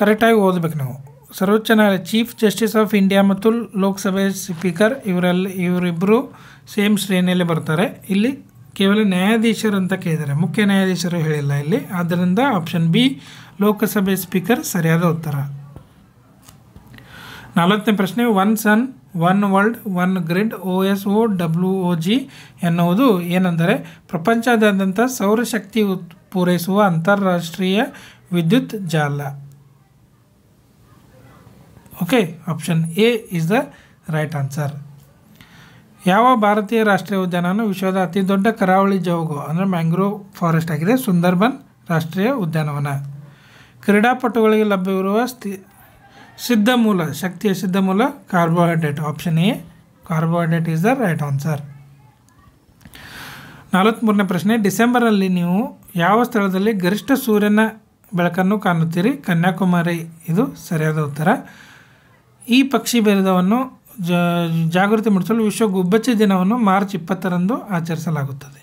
ಕರೆಕ್ಟಾಗಿ ಓದಬೇಕು ನಾವು ಸರ್ವೋಚ್ಚ ನ್ಯಾಯಾಲಯ ಚೀಫ್ ಜಸ್ಟಿಸ್ ಆಫ್ ಇಂಡಿಯಾ ಮತ್ತು ಲೋಕಸಭೆ ಸ್ಪೀಕರ್ ಇವರಲ್ಲಿ ಇವರಿಬ್ಬರು ಸೇಮ್ ಶ್ರೇಣಿಯಲ್ಲಿ ಬರ್ತಾರೆ ಇಲ್ಲಿ ಕೇವಲ ನ್ಯಾಯಾಧೀಶರು ಅಂತ ಕೇಳಿದ್ದಾರೆ ಮುಖ್ಯ ನ್ಯಾಯಾಧೀಶರು ಹೇಳಿಲ್ಲ ಇಲ್ಲಿ ಆದ್ದರಿಂದ ಆಪ್ಷನ್ ಬಿ ಲೋಕಸಭೆ ಸ್ಪೀಕರ್ ಸರಿಯಾದ ಉತ್ತರ ನಾಲ್ಕನೇ ಪ್ರಶ್ನೆ one sun one world one grid O S O W O G ಎನ್ನುವುದು ಏನೆಂದರೆ ಪ್ರಪಂಚದಾದ್ಯಂತ ಸೌರಶಕ್ತಿ ಉತ್ ಪೂರೈಸುವ ಅಂತಾರಾಷ್ಟ್ರೀಯ ವಿದ್ಯುತ್ ಜಾಲ okay option A is the right answer ಯಾವ ಭಾರತೀಯ ರಾಷ್ಟ್ರೀಯ ಉದ್ಯಾನವನ ವಿಶ್ವದ ಅತಿ ದೊಡ್ಡ ಕರಾವಳಿ ಜೋಗು ಅಂದರೆ ಮ್ಯಾಂಗ್ರೋವ್ ಫಾರೆಸ್ಟ್ ಆಗಿದೆ ಸುಂದರ್ಬನ್ ರಾಷ್ಟ್ರೀಯ ಉದ್ಯಾನವನ ಕ್ರೀಡಾಪಟುಗಳಿಗೆ ಲಭ್ಯವಿರುವ ಸ್ಥಿ ಸಿದ್ಧ ಮೂಲ ಶಕ್ತಿಯ ಸಿದ್ಧ ಮೂಲ carbohydrate option A carbohydrate is the right answer ನಲವತ್ತ್ಮೂರನೇ ಪ್ರಶ್ನೆ ಡಿಸೆಂಬರಲ್ಲಿ ನೀವು ಯಾವ ಸ್ಥಳದಲ್ಲಿ ಗರಿಷ್ಠ ಸೂರ್ಯನ ಬೆಳಕನ್ನು ಕಾಣುತ್ತೀರಿ ಕನ್ಯಾಕುಮಾರಿ ಇದು ಸರಿಯಾದ ಉತ್ತರ ಈ ಪಕ್ಷಿ ಬೇರಿದವನ್ನು ಜಾಗೃತಿ ಮೂಡಿಸಲು ವಿಶ್ವ ಗುಬ್ಬಚ್ಚಿ ದಿನವನ್ನು ಮಾರ್ಚ್ ಇಪ್ಪತ್ತರಂದು ಆಚರಿಸಲಾಗುತ್ತದೆ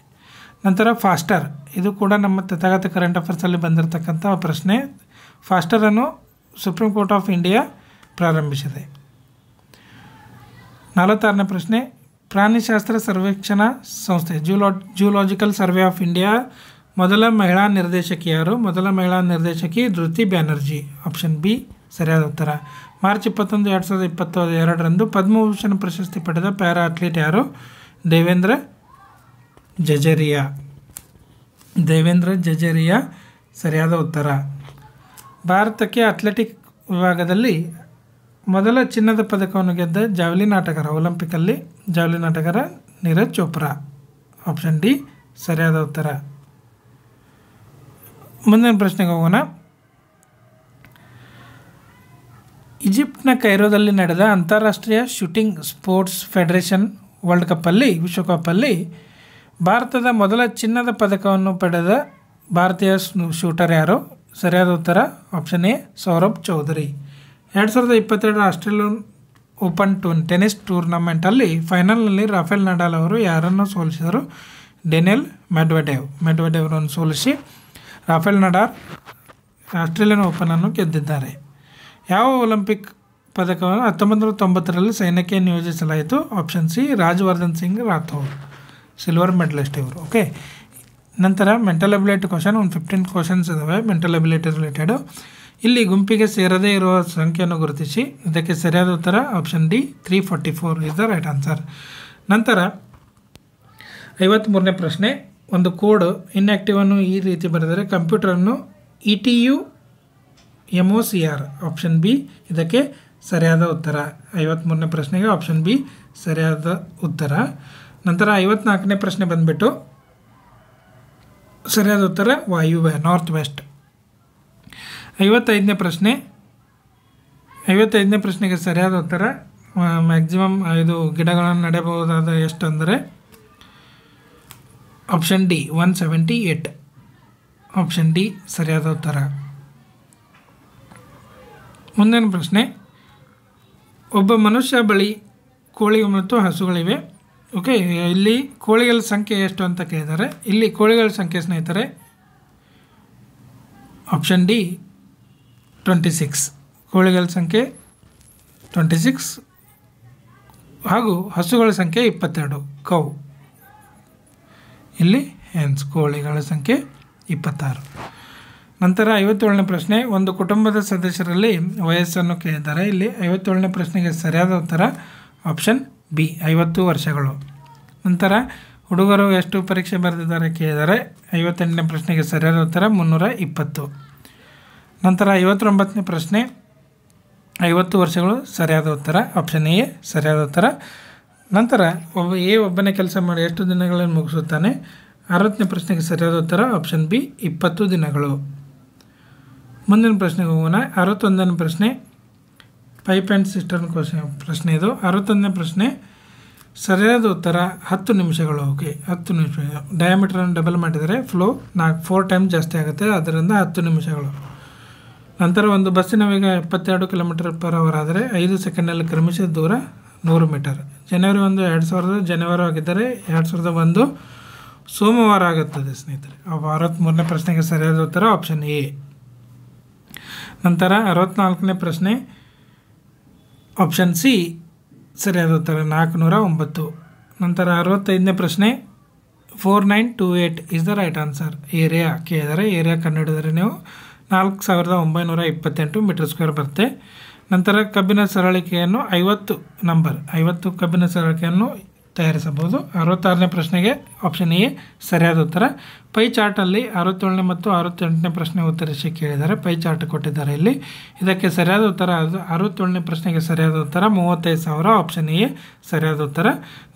ನಂತರ ಫಾಸ್ಟರ್ ಇದು ಕೂಡ ನಮ್ಮ ತಥಾಗತ ಕರೆಂಟ್ ಅಫೇರ್ಸಲ್ಲಿ ಬಂದಿರತಕ್ಕಂಥ ಪ್ರಶ್ನೆ ಫಾಸ್ಟರನ್ನು ಸುಪ್ರೀಂ ಕೋರ್ಟ್ ಆಫ್ ಇಂಡಿಯಾ ಪ್ರಾರಂಭಿಸಿದೆ ನಲವತ್ತಾರನೇ ಪ್ರಶ್ನೆ ಪ್ರಾಣಿಶಾಸ್ತ್ರ ಸರ್ವೇಕ್ಷಣಾ ಸಂಸ್ಥೆ ಜೂಲಾ ಜೂಲಾಜಿಕಲ್ ಸರ್ವೆ ಆಫ್ ಇಂಡಿಯಾ ಮೊದಲ ಮಹಿಳಾ ನಿರ್ದೇಶಕಿ ಯಾರು ಮೊದಲ ಮಹಿಳಾ ನಿರ್ದೇಶಕಿ ಧೃತಿ ಬ್ಯಾನರ್ಜಿ ಆಪ್ಷನ್ ಬಿ ಸರಿಯಾದ ಉತ್ತರ ಮಾರ್ಚ್ ಇಪ್ಪತ್ತೊಂದು ಎರಡು ಸಾವಿರದ ಇಪ್ಪತ್ತೊಂದು ಎರಡರಂದು ಪದ್ಮಭೂಷಣ ಪ್ರಶಸ್ತಿ ಪಡೆದ ಪ್ಯಾರಾ ಅಥ್ಲೀಟ್ ಯಾರು ದೇವೇಂದ್ರ ಜಜರಿಯಾ ದೇವೇಂದ್ರ ಜಜರಿಯಾ ಸರಿಯಾದ ಉತ್ತರ ಭಾರತಕ್ಕೆ ಅಥ್ಲೆಟಿಕ್ ವಿಭಾಗದಲ್ಲಿ ಮೊದಲ ಚಿನ್ನದ ಪದಕವನ್ನು ಗೆದ್ದ ಜಾವ್ಲಿನ್ ಆಟಗಾರ ಒಲಿಂಪಿಕಲ್ಲಿ ಜಾವ್ಲಿನ್ ನಾಟಕರ ನೀರಜ್ ಚೋಪ್ರಾ ಆಪ್ಷನ್ ಡಿ ಸರಿಯಾದ ಉತ್ತರ ಮುಂದಿನ ಪ್ರಶ್ನೆಗೆ ಹೋಗೋಣ ಈಜಿಪ್ಟ್ನ ಕೈರೋದಲ್ಲಿ ನಡೆದ ಅಂತಾರಾಷ್ಟ್ರೀಯ ಶೂಟಿಂಗ್ ಸ್ಪೋರ್ಟ್ಸ್ ಫೆಡರೇಷನ್ ವರ್ಲ್ಡ್ ಕಪ್ಪಲ್ಲಿ ವಿಶ್ವಕಪ್ಪಲ್ಲಿ ಭಾರತದ ಮೊದಲ ಚಿನ್ನದ ಪದಕವನ್ನು ಪಡೆದ ಭಾರತೀಯ ಶೂಟರ್ ಯಾರು ಸರಿಯಾದ ಉತ್ತರ ಆಪ್ಷನ್ ಎ ಸೌರಭ್ ಚೌಧರಿ ಎರಡು ಸಾವಿರದ ಇಪ್ಪತ್ತೆರಡು ಆಸ್ಟ್ರೇಲಿಯನ್ ಓಪನ್ ಟೂನ್ ಟೆನಿಸ್ ಟೂರ್ನಮೆಂಟಲ್ಲಿ ಫೈನಲ್ನಲ್ಲಿ ರಾಫೆಲ್ ನಡಾಲ್ ಅವರು ಯಾರನ್ನು ಸೋಲಿಸಿದರು ಡೆನಿಯಲ್ ಮೆಡ್ವಡೇವ್ ಮೆಡ್ವಡೇವ್ರನ್ನು ಸೋಲಿಸಿ ರಾಫೆಲ್ ನಡಾಲ್ ಆಸ್ಟ್ರೇಲಿಯನ್ ಓಪನನ್ನು ಗೆದ್ದಿದ್ದಾರೆ ಯಾವ ಒಲಿಂಪಿಕ್ ಪದಕವನ್ನು ಹತ್ತೊಂಬತ್ತು ನೂರ ತೊಂಬತ್ತರಲ್ಲಿ ಸೈನ್ಯಕ್ಕೆ ನಿಯೋಜಿಸಲಾಯಿತು option C Rajyavardhan Singh Rathore silver medallist ಇವರು ಓಕೆ ನಂತರ ಮೆಂಟಲ್ ಅಬಿಲಿಟಿ ಕ್ವಶನ್ ಒಂದು ಫಿಫ್ಟೀನ್ ಕ್ವಶನ್ಸ್ ಇದಾವೆ ಮೆಂಟಲ್ ಅಬಿಲಿಟಿ ರಿಲೇಟೆಡು ಇಲ್ಲಿ ಗುಂಪಿಗೆ ಸೇರದೇ ಇರುವ ಸಂಖ್ಯೆಯನ್ನು ಗುರುತಿಸಿ ಇದಕ್ಕೆ ಸರಿಯಾದ ಉತ್ತರ option D three forty four is the right answer ನಂತರ ಐವತ್ತ್ಮೂರನೇ ಪ್ರಶ್ನೆ ಒಂದು ಕೋಡ್ ಅನ್ನು ಈ ರೀತಿ ಬರೆದರೆ ಕಂಪ್ಯೂಟರನ್ನು E e T U M O C R option B ಇದಕ್ಕೆ ಸರಿಯಾದ ಉತ್ತರ ಐವತ್ತ್ಮೂರನೇ ಪ್ರಶ್ನೆಗೆ ಆಪ್ಷನ್ ಬಿ ಸರಿಯಾದ ಉತ್ತರ ನಂತರ ಐವತ್ನಾಲ್ಕನೇ ಪ್ರಶ್ನೆ ಬಂದುಬಿಟ್ಟು ಸರಿಯಾದ ಉತ್ತರ ವಾಯುವ್ಯ ನಾರ್ತ್ ವೆಸ್ಟ್ ಐವತ್ತೈದನೇ ಪ್ರಶ್ನೆ ಐವತ್ತೈದನೇ ಪ್ರಶ್ನೆಗೆ ಸರಿಯಾದ ಉತ್ತರ ಮ್ಯಾಕ್ಸಿಮಮ್ ಇದು ಗಿಡಗಳನ್ನು ನಡೆಯಬಹುದಾದ ಎಷ್ಟು ಅಂದರೆ option D one seventy eight option D ಸರಿಯಾದ ಉತ್ತರ ಮುಂದಿನ ಪ್ರಶ್ನೆ ಒಬ್ಬ ಮನುಷ್ಯ ಬಳಿ ಕೋಳಿ ಮತ್ತು ಹಸುಗಳಿವೆ ಓಕೆ ಇಲ್ಲಿ ಕೋಳಿಗಳ ಸಂಖ್ಯೆ ಎಷ್ಟು ಅಂತ ಕೇಳಿದ್ದಾರೆ ಇಲ್ಲಿ ಕೋಳಿಗಳ ಸಂಖ್ಯೆ ಸ್ನೇಹಿತರೆ ಆಪ್ಷನ್ ಡಿ ಟ್ವೆಂಟಿ ಸಿಕ್ಸ್ ಕೋಳಿಗಳ ಸಂಖ್ಯೆ ಟ್ವೆಂಟಿ ಸಿಕ್ಸ್ ಹಾಗೂ ಹಸುಗಳ ಸಂಖ್ಯೆ ಇಪ್ಪತ್ತೆರಡು ಕೌ ಇಲ್ಲಿ ಹೆನ್ಸ್ ಕೋಳಿಗಳ ಸಂಖ್ಯೆ ಇಪ್ಪತ್ತಾರು ನಂತರ ಐವತ್ತೇಳನೇ ಪ್ರಶ್ನೆ ಒಂದು ಕುಟುಂಬದ ಸದಸ್ಯರಲ್ಲಿ ವಯಸ್ಸನ್ನು ಕೇಳಿದ್ದಾರೆ ಇಲ್ಲಿ ಐವತ್ತೇಳನೇ ಪ್ರಶ್ನೆಗೆ ಸರಿಯಾದ ಉತ್ತರ ಆಪ್ಷನ್ ಬಿ ಐವತ್ತು ವರ್ಷಗಳು ನಂತರ ಹುಡುಗರು ಎಷ್ಟು ಪರೀಕ್ಷೆ ಬರೆದಿದ್ದಾರೆ ಕೇಳಿದರೆ ಐವತ್ತೆಂಟನೇ ಪ್ರಶ್ನೆಗೆ ಸರಿಯಾದ ಉತ್ತರ ಮುನ್ನೂರ ಇಪ್ಪತ್ತು ನಂತರ ಐವತ್ತೊಂಬತ್ತನೇ ಪ್ರಶ್ನೆ ಐವತ್ತು ವರ್ಷಗಳು ಸರಿಯಾದ ಉತ್ತರ ಆಪ್ಷನ್ ಎ ಸರಿಯಾದ ಉತ್ತರ ನಂತರ ಒಬ್ಬ ಎ ಒಬ್ಬನೇ ಕೆಲಸ ಮಾಡಿ ಎಷ್ಟು ದಿನಗಳನ್ನು ಮುಗಿಸುತ್ತಾನೆ ಅರವತ್ತನೇ ಪ್ರಶ್ನೆಗೆ ಸರಿಯಾದ ಉತ್ತರ ಆಪ್ಷನ್ ಬಿ ಇಪ್ಪತ್ತು ದಿನಗಳು ಮುಂದಿನ ಪ್ರಶ್ನೆಗೆ ಹೋಗೋಣ ಅರವತ್ತೊಂದನೇ ಪ್ರಶ್ನೆ ಪೈಪ್ ಆ್ಯಂಡ್ ಸಿಸ್ಟರ್ನ ಕ್ವಶನ್ ಪ್ರಶ್ನೆ ಇದು ಅರವತ್ತೊಂದನೇ ಪ್ರಶ್ನೆ ಸರಿಯಾದ ಉತ್ತರ ಹತ್ತು ನಿಮಿಷಗಳು ಓಕೆ ಹತ್ತು ನಿಮಿಷ ಡಯಾಮೀಟ್ರನ್ನು ಡಬಲ್ ಮಾಡಿದರೆ ಫ್ಲೋ ನಾಲ್ಕು ಫೋರ್ ಟೈಮ್ ಜಾಸ್ತಿ ಆಗುತ್ತೆ ಅದರಿಂದ ಹತ್ತು ನಿಮಿಷಗಳು ನಂತರ ಒಂದು ಬಸ್ಸಿನ ವೇಗ ಎಪ್ಪತ್ತೆರಡು ಕಿಲೋಮೀಟರ್ ಪರ್ ಅವರ್ ಆದರೆ ಐದು ಸೆಕೆಂಡಲ್ಲಿ ಕ್ರಮಿಸಿದ ದೂರ ನೂರು ಮೀಟರ್ ಜನವರಿ ಒಂದು ಎರಡು ಸಾವಿರದ ಜನವರಿ ಆಗಿದ್ದರೆ ಎರಡು ಸಾವಿರದ ಒಂದು ಸೋಮವಾರ ಆಗುತ್ತದೆ ಸ್ನೇಹಿತರೆ ಅರವತ್ತ್ಮೂರನೇ ಪ್ರಶ್ನೆಗೆ ಸರಿಯಾದ ಉತ್ತರ ಆಪ್ಷನ್ ಎ ನಂತರ ಅರವತ್ನಾಲ್ಕನೇ ಪ್ರಶ್ನೆ ಆಪ್ಷನ್ ಸಿ ಸರಿಯಾದ ಉತ್ತರ ನಾಲ್ಕುನೂರ ಒಂಬತ್ತು ನಂತರ ಅರವತ್ತೈದನೇ ಪ್ರಶ್ನೆ four nine two eight is the right answer area ಕೇಳಿದರೆ ಏರಿಯಾ ಕಂಡುಹಿಡಿದರೆ ನೀವು ನಾಲ್ಕು ಸಾವಿರದ ಒಂಬೈನೂರ ಇಪ್ಪತ್ತೆಂಟು ಮೀಟರ್ ಸ್ಕ್ವೇರ್ ಬರುತ್ತೆ ನಂತರ ಕಬ್ಬಿನ ಸರಳಿಕೆಯನ್ನು ಐವತ್ತು ನಂಬರ್ ಐವತ್ತು ಕಬ್ಬಿನ ಸರಳಿಕೆಯನ್ನು ತಯಾರಿಸಬಹುದು ಅರವತ್ತಾರನೇ ಪ್ರಶ್ನೆಗೆ ಆಪ್ಷನ್ ಎ ಸರಿಯಾದ ಉತ್ತರ ಪೈ ಚಾರ್ಟಲ್ಲಿ ಅರವತ್ತೇಳನೇ ಮತ್ತು ಅರವತ್ತೆಂಟನೇ ಪ್ರಶ್ನೆ ಉತ್ತರಿಸಿ ಕೇಳಿದ್ದಾರೆ ಪೈ ಚಾರ್ಟ್ ಕೊಟ್ಟಿದ್ದಾರೆ ಇಲ್ಲಿ ಇದಕ್ಕೆ ಸರಿಯಾದ ಉತ್ತರ ಅದು ಅರವತ್ತೇಳನೇ ಪ್ರಶ್ನೆಗೆ ಸರಿಯಾದ ಉತ್ತರ ಮೂವತ್ತೈದು ಸಾವಿರ ಆಪ್ಷನ್ ಎ ಸರಿಯಾದ ಉತ್ತರ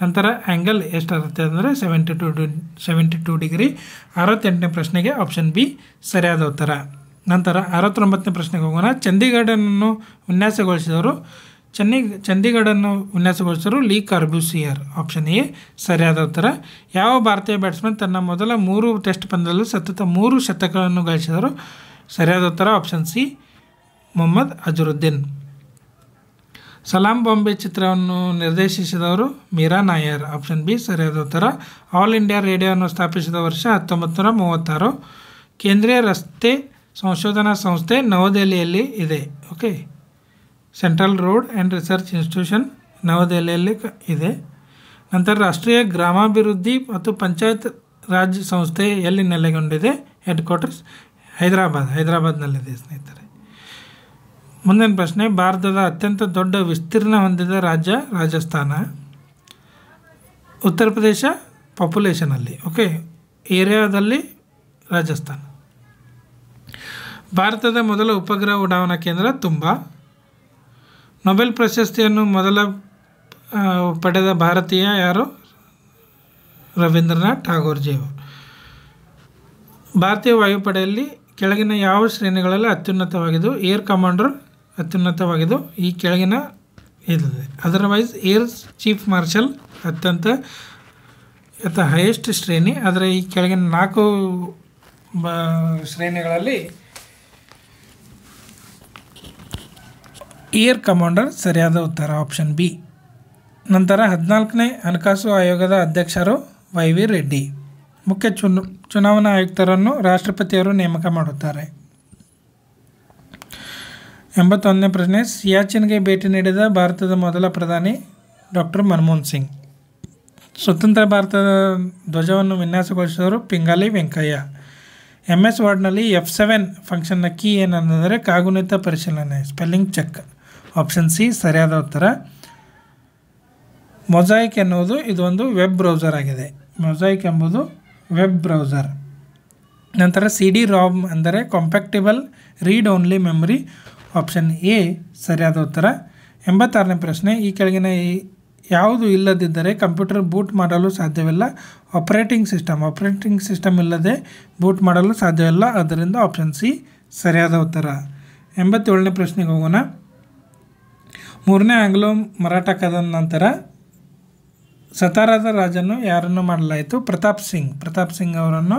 ನಂತರ ಆ್ಯಂಗಲ್ ಎಷ್ಟಾಗುತ್ತೆ ಅಂದರೆ seventy two seventy two degree ಅರವತ್ತೆಂಟನೇ ಪ್ರಶ್ನೆಗೆ ಆಪ್ಷನ್ ಬಿ ಸರಿಯಾದ ಉತ್ತರ ನಂತರ ಅರವತ್ತೊಂಬತ್ತನೇ ಪ್ರಶ್ನೆಗೆ ಹೋಗೋಣ ಚಂಡೀಗಢನನ್ನು ವಿನ್ಯಾಸಗೊಳಿಸಿದವರು ಚನ್ನಿ ಚಂಡೀಗಢನ್ನು ವಿನ್ಯಾಸಗೊಳಿಸಿದರು ಲೀ ಕಾರ್ಬ್ಯೂಸಿಯರ್ ಆಪ್ಷನ್ ಎ ಸರಿಯಾದ ಉತ್ತರ ಯಾವ ಭಾರತೀಯ ಬ್ಯಾಟ್ಸ್ಮನ್ ತನ್ನ ಮೊದಲ ಮೂರು ಟೆಸ್ಟ್ ಪಂದ್ಯದಲ್ಲೂ ಸತತ ಮೂರು ಶತಕಗಳನ್ನು ಗಳಿಸಿದರು ಸರಿಯಾದ ಉತ್ತರ ಆಪ್ಷನ್ ಸಿ ಮೊಹಮ್ಮದ್ ಅಜರುದ್ದೀನ್ ಸಲಾಂ ಬಾಂಬೆ ಚಿತ್ರವನ್ನು ನಿರ್ದೇಶಿಸಿದವರು ಮೀರಾ ನಾಯರ್ ಆಪ್ಷನ್ ಬಿ ಸರಿಯಾದ ಉತ್ತರ ಆಲ್ ಇಂಡಿಯಾ ರೇಡಿಯೋವನ್ನು ಸ್ಥಾಪಿಸಿದ ವರ್ಷ ಹತ್ತೊಂಬತ್ತು ನೂರ ಮೂವತ್ತಾರು ಕೇಂದ್ರೀಯ ರಸ್ತೆ ಸಂಶೋಧನಾ ಸಂಸ್ಥೆ ನವದೆಹಲಿಯಲ್ಲಿ ಇದೆ okay central road and research institution ನವದೆಹಲಿಯಲ್ಲಿ ಇದೆ ನಂತರ ರಾಷ್ಟ್ರೀಯ ಗ್ರಾಮಾಭಿವೃದ್ಧಿ ಮತ್ತು ಪಂಚಾಯತ್ ರಾಜ್ ಸಂಸ್ಥೆ ಎಲ್ಲಿ ನೆಲೆಗೊಂಡಿದೆ ಹೆಡ್ ಕ್ವಾರ್ಟರ್ಸ್ ಹೈದರಾಬಾದ್ ಹೈದರಾಬಾದ್ನಲ್ಲಿದೆ ಸ್ನೇಹಿತರೆ ಮುಂದಿನ ಪ್ರಶ್ನೆ ಭಾರತದ ಅತ್ಯಂತ ದೊಡ್ಡ ವಿಸ್ತೀರ್ಣ ಹೊಂದಿದ ರಾಜ್ಯ ರಾಜಸ್ಥಾನ ಉತ್ತರ ಪ್ರದೇಶ ಪಾಪ್ಯುಲೇಷನಲ್ಲಿ ಓಕೆ ಏರಿಯಾದಲ್ಲಿ ರಾಜಸ್ಥಾನ ಭಾರತದ ಮೊದಲ ಉಪಗ್ರಹ ಉಡಾವಣಾ ಕೇಂದ್ರ ತುಂಬ ನೊಬೆಲ್ ಪ್ರಶಸ್ತಿಯನ್ನು ಮೊದಲ ಪಡೆದ ಭಾರತೀಯ ಯಾರು ರವೀಂದ್ರನಾಥ್ ಠಾಗೋರ್ಜಿಯವರು ಭಾರತೀಯ ವಾಯುಪಡೆಯಲ್ಲಿ ಕೆಳಗಿನ ಯಾವ ಶ್ರೇಣಿಗಳಲ್ಲಿ ಅತ್ಯುನ್ನತವಾಗಿದ್ದು ಏರ್ ಕಮಾಂಡರ್ ಅತ್ಯುನ್ನತವಾಗಿದ್ದು ಈ ಕೆಳಗಿನ ಇದಿದೆ ಅದರ್ವೈಸ್ ಏರ್ ಚೀಫ್ ಮಾರ್ಷಲ್ ಅತ್ಯಂತ ಅಥವಾ ಹೈಯೆಸ್ಟ್ ಶ್ರೇಣಿ ಆದರೆ ಈ ಕೆಳಗಿನ ನಾಲ್ಕು ಬ ಶ್ರೇಣಿಗಳಲ್ಲಿ ಏರ್ ಕಮಾಂಡರ್ ಸರಿಯಾದ ಉತ್ತರ ಆಪ್ಷನ್ ಬಿ ನಂತರ ಹದಿನಾಲ್ಕನೇ ಹಣಕಾಸು ಆಯೋಗದ ಅಧ್ಯಕ್ಷರು ವೈ ವಿ ರೆಡ್ಡಿ ಮುಖ್ಯ ಚುನು ಚುನಾವಣಾ ಆಯುಕ್ತರನ್ನು ರಾಷ್ಟ್ರಪತಿಯವರು ನೇಮಕ ಮಾಡುತ್ತಾರೆ ಎಂಬತ್ತೊಂದನೇ ಪ್ರಶ್ನೆ ಸಿಯಾಚಿನ್ಗೆ ಭೇಟಿ ನೀಡಿದ ಭಾರತದ ಮೊದಲ ಪ್ರಧಾನಿ ಡಾಕ್ಟರ್ ಮನಮೋಹನ್ ಸಿಂಗ್ ಸ್ವತಂತ್ರ ಭಾರತದ ಧ್ವಜವನ್ನು ವಿನ್ಯಾಸಗೊಳಿಸಿದವರು ಪಿಂಗಾಲಿ ವೆಂಕಯ್ಯ ಎಮ್ ಎಸ್ ವಾರ್ಡ್ನಲ್ಲಿ ಎಫ್ ಸೆವೆನ್ ಫಂಕ್ಷನ್ನ ಕೀ ಏನಂದರೆ ಕಾಗುಣಿತ ಪರಿಶೀಲನೆ ಸ್ಪೆಲ್ಲಿಂಗ್ ಚೆಕ್ ಆಪ್ಷನ್ ಸಿ ಸರಿಯಾದ ಉತ್ತರ ಮೊಜಾಯಿಕ್ ಎನ್ನುವುದು ಇದೊಂದು ವೆಬ್ ಬ್ರೌಸರ್ ಆಗಿದೆ ಮೊಜಾಯಿಕ್ ಎಂಬುದು ವೆಬ್ ಬ್ರೌಸರ್ ನಂತರ ಸಿ ಡಿ ರಾಮ್ ಅಂದರೆ compatible read only memory option A ಸರಿಯಾದ ಉತ್ತರ ಎಂಬತ್ತಾರನೇ ಪ್ರಶ್ನೆ ಈ ಕೆಳಗಿನ ಯಾವುದು ಇಲ್ಲದಿದ್ದರೆ ಕಂಪ್ಯೂಟರ್ ಬೂಟ್ ಮಾಡಲು ಸಾಧ್ಯವಿಲ್ಲ ಆಪರೇಟಿಂಗ್ ಸಿಸ್ಟಮ್ ಆಪರೇಟಿಂಗ್ ಸಿಸ್ಟಮ್ ಇಲ್ಲದೆ ಬೂಟ್ ಮಾಡಲು ಸಾಧ್ಯವಿಲ್ಲ ಅದರಿಂದ ಆಪ್ಷನ್ ಸಿ ಸರಿಯಾದ ಉತ್ತರ ಎಂಬತ್ತೇಳನೇ ಪ್ರಶ್ನೆಗೆ ಹೋಗೋಣ ಮೂರನೇ ಆಂಗ್ಲೋ ಮರಾಠ ಕದನ ನಂತರ ಸತಾರಾದ ರಾಜನು ಯಾರನ್ನು ಮಾಡಲಾಯಿತು ಪ್ರತಾಪ್ ಸಿಂಗ್ ಪ್ರತಾಪ್ ಸಿಂಗ್ ಅವರನ್ನು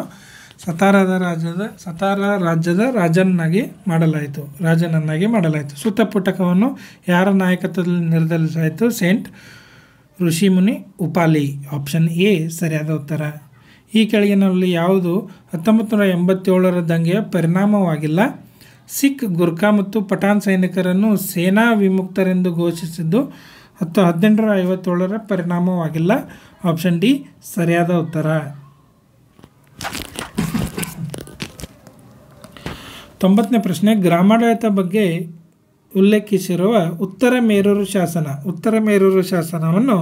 ಸತಾರಾದ ರಾಜ್ಯದ ಸತಾರ ರಾಜ್ಯದ ರಾಜನನ್ನಾಗಿ ಮಾಡಲಾಯಿತು ರಾಜನನ್ನಾಗಿ ಮಾಡಲಾಯಿತು ಸುತ್ತ ಪುಟಕವನ್ನು ಯಾರ ನಾಯಕತ್ವದಲ್ಲಿ ನಿರ್ಧರಿಸಲಾಯಿತು ಸೇಂಟ್ ಋಷಿಮುನಿ ಉಪಾಲಿ ಆಪ್ಷನ್ ಎ ಸರಿಯಾದ ಉತ್ತರ ಈ ಕೆಳಗಿನಲ್ಲಿ ಯಾವುದು ಹತ್ತೊಂಬತ್ತು ನೂರ ಎಂಬತ್ತೇಳರ ದಂಗೆಯ ಪರಿಣಾಮವಾಗಿಲ್ಲ ಸಿಖ್ ಗುರ್ಖಾ ಮತ್ತು ಪಠಾನ್ ಸೈನಿಕರನ್ನು ಸೇನಾ ವಿಮುಕ್ತರೆಂದು ಘೋಷಿಸಿದ್ದು ಹತ್ತು ಹದಿನೆಂಟುನೂರ ಐವತ್ತೇಳರ ಪರಿಣಾಮವಾಗಿಲ್ಲ ಆಪ್ಷನ್ ಡಿ ಸರಿಯಾದ ಉತ್ತರ ತೊಂಬತ್ತನೇ ಪ್ರಶ್ನೆ ಗ್ರಾಮಾಡಳಿತ ಬಗ್ಗೆ ಉಲ್ಲೇಖಿಸಿರುವ ಉತ್ತರ ಮೇರೂರು ಶಾಸನ ಉತ್ತರ ಮೇರೂರು ಶಾಸನವನ್ನು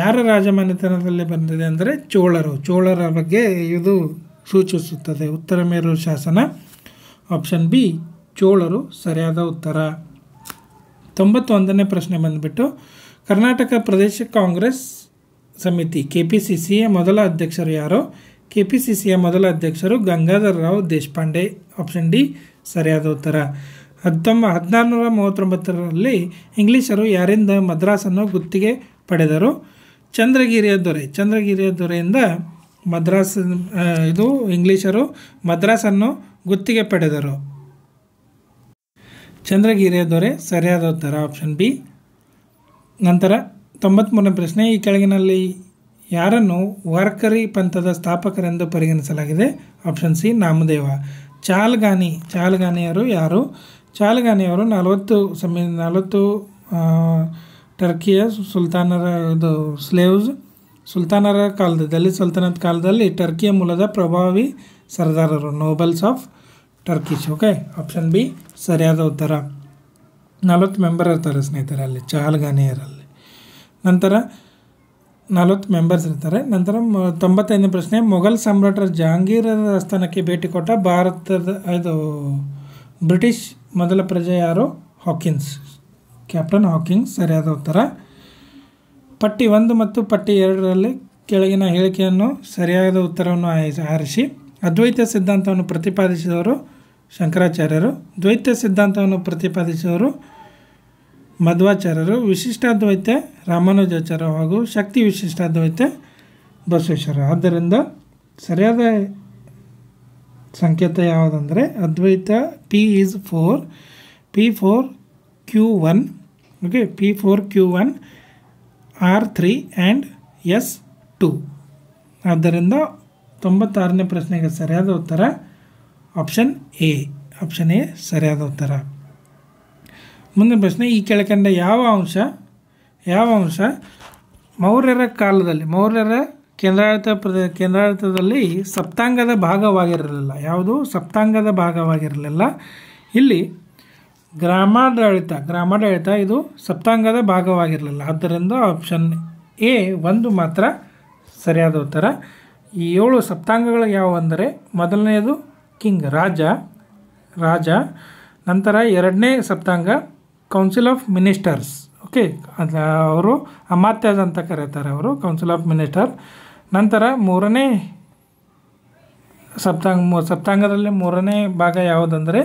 ಯಾರ ರಾಜಮನೆತನದಲ್ಲಿ ಬಂದಿದೆ ಅಂದರೆ ಚೋಳರು ಚೋಳರ ಬಗ್ಗೆ ಇದು ಸೂಚಿಸುತ್ತದೆ ಉತ್ತರ ಮೇರೂರು ಶಾಸನ ಆಪ್ಷನ್ ಬಿ ಚೋಳರು ಸರಿಯಾದ ಉತ್ತರ ತೊಂಬತ್ತೊಂದನೇ ಪ್ರಶ್ನೆ ಬಂದುಬಿಟ್ಟು ಕರ್ನಾಟಕ ಪ್ರದೇಶ ಕಾಂಗ್ರೆಸ್ ಸಮಿತಿ ಕೆ ಪಿ ಸಿ ಸಿಯ ಮೊದಲ ಅಧ್ಯಕ್ಷರು ಯಾರು ಕೆ ಪಿ ಸಿ ಸಿಯ ಮೊದಲ ಅಧ್ಯಕ್ಷರು ಗಂಗಾಧರ ರಾವ್ ದೇಶಪಾಂಡೆ ಆಪ್ಷನ್ ಡಿ ಸರಿಯಾದ ಉತ್ತರ ಹತ್ತೊಂಬ ಹದಿನಾರುನೂರ ಮೂವತ್ತೊಂಬತ್ತರಲ್ಲಿ ಇಂಗ್ಲೀಷರು ಯಾರಿಂದ ಮದ್ರಾಸನ್ನು ಗುತ್ತಿಗೆ ಪಡೆದರು ಚಂದ್ರಗಿರಿಯ ದೊರೆ ಚಂದ್ರಗಿರಿಯ ದೊರೆಯಿಂದ ಮದ್ರಾಸ್ ಇದು ಇಂಗ್ಲೀಷರು ಮದ್ರಾಸನ್ನು ಗುತ್ತಿಗೆ ಪಡೆದರು ಚಂದ್ರಗಿರಿಯ ದೊರೆ ಸರಿಯಾದ ಉತ್ತರ ಆಪ್ಷನ್ ಬಿ ನಂತರ ತೊಂಬತ್ತ್ಮೂರನೇ ಪ್ರಶ್ನೆ ಈ ಕೆಳಗಿನಲ್ಲಿ ಯಾರನ್ನು ವಾರ್ಕರಿ ಪಂಥದ ಸ್ಥಾಪಕರೆಂದು ಪರಿಗಣಿಸಲಾಗಿದೆ ಆಪ್ಷನ್ ಸಿ ನಾಮದೇವ ಚಾಲ್ಗಾನಿ ಚಾಲ್ಗಾನಿಯರು ಯಾರು ಚಾಲ್ಗಾನಿಯವರು ನಲವತ್ತು ಸಮಿ ನಲವತ್ತು ಟರ್ಕಿಯ ಸುಲ್ತಾನರ ಇದು ಸ್ಲೇವ್ಸ್ ಸುಲ್ತಾನರ ಕಾಲದಲ್ಲಿ ಸುಲ್ತಾನತ್ ಕಾಲದಲ್ಲಿ ಟರ್ಕಿಯ ಮೂಲದ ಪ್ರಭಾವಿ ಸರ್ದಾರರು nobles of Turkish okay option B ಸರಿಯಾದ ಉತ್ತರ ನಲವತ್ತು ಮೆಂಬರ್ ಇರ್ತಾರೆ ಸ್ನೇಹಿತರೆ ಅಲ್ಲಿ ಚಹಲ್ಗಾನಿಯರಲ್ಲಿ ನಂತರ ನಲವತ್ತು ಮೆಂಬರ್ಸ್ ಇರ್ತಾರೆ ನಂತರ ತೊಂಬತ್ತೈದನೇ ಪ್ರಶ್ನೆ ಮೊಘಲ್ ಸಮ್ರಾಟ್ರ ಜಹಾಂಗೀರರ ಸ್ಥಾನಕ್ಕೆ ಭೇಟಿ ಕೊಟ್ಟ ಭಾರತದ ಇದು ಬ್ರಿಟಿಷ್ ಮೊದಲ ಪ್ರಜೆ ಯಾರು ಹಾಕಿನ್ಸ್ ಕ್ಯಾಪ್ಟನ್ ಹಾಕಿಂಗ್ಸ್ ಸರಿಯಾದ ಉತ್ತರ ಪಟ್ಟಿ ಒಂದು ಮತ್ತು ಪಟ್ಟಿ ಎರಡರಲ್ಲಿ ಕೆಳಗಿನ ಹೇಳಿಕೆಯನ್ನು ಸರಿಯಾದ ಉತ್ತರವನ್ನು ಆರಿಸಿ ಅದ್ವೈತ ಸಿದ್ಧಾಂತವನ್ನು ಪ್ರತಿಪಾದಿಸಿದವರು ಶಂಕರಾಚಾರ್ಯರು ದ್ವೈತ ಸಿದ್ಧಾಂತವನ್ನು ಪ್ರತಿಪಾದಿಸಿದವರು ಮಧ್ವಾಚಾರ್ಯರು ವಿಶಿಷ್ಟಾದ್ವೈತ ರಾಮಾನುಜಾಚಾರ್ಯ ಹಾಗೂ ಶಕ್ತಿ ವಿಶಿಷ್ಟಾದ್ವೈತ ಬಸವೇಶ್ವರ ಆದ್ದರಿಂದ ಸರಿಯಾದ ಸಂಕೇತ ಯಾವುದಂದರೆ Advaita P is four P four Q one okay P four Q one R three and S two ಆದ್ದರಿಂದ ತೊಂಬತ್ತಾರನೇ ಪ್ರಶ್ನೆಗೆ ಸರಿಯಾದ ಉತ್ತರ ಆಪ್ಷನ್ ಎ ಆಪ್ಷನ್ ಎ ಸರಿಯಾದ ಉತ್ತರ ಮುಂದಿನ ಪ್ರಶ್ನೆ ಈ ಕೆಳಕಂಡ ಯಾವ ಅಂಶ ಯಾವ ಅಂಶ ಮೌರ್ಯರ ಕಾಲದಲ್ಲಿ ಮೌರ್ಯರ ಕೇಂದ್ರಾಡಳಿತ ಪ್ರದೇಶ ಕೇಂದ್ರಾಡಳಿತದಲ್ಲಿ ಸಪ್ತಾಂಗದ ಭಾಗವಾಗಿರಲಿಲ್ಲ ಯಾವುದು ಸಪ್ತಾಂಗದ ಭಾಗವಾಗಿರಲಿಲ್ಲ ಇಲ್ಲಿ ಗ್ರಾಮಾಡಳಿತ ಗ್ರಾಮಾಡಳಿತ ಇದು ಸಪ್ತಾಂಗದ ಭಾಗವಾಗಿರಲಿಲ್ಲ ಆದ್ದರಿಂದ ಆಪ್ಷನ್ ಎ ಒಂದು ಮಾತ್ರ ಸರಿಯಾದ ಉತ್ತರ ಈ ಏಳು ಸಪ್ತಾಂಗಗಳು ಯಾವುವೆಂದರೆ ಮೊದಲನೆಯದು ಕಿಂಗ್ ರಾಜ ರಾಜ ನಂತರ ಎರಡನೇ ಸಪ್ತಾಂಗ ಕೌನ್ಸಿಲ್ ಆಫ್ ಮಿನಿಸ್ಟರ್ಸ್ ಓಕೆ ಅವರು ಅಮಾತ್ಯಾಜ್ ಅಂತ ಕರೀತಾರೆ ಅವರು ಕೌನ್ಸಿಲ್ ಆಫ್ ಮಿನಿಸ್ಟರ್ ನಂತರ ಮೂರನೇ ಸಪ್ತಾಂಗ ಸಪ್ತಾಂಗದಲ್ಲಿ ಮೂರನೇ ಭಾಗ ಯಾವುದಂದರೆ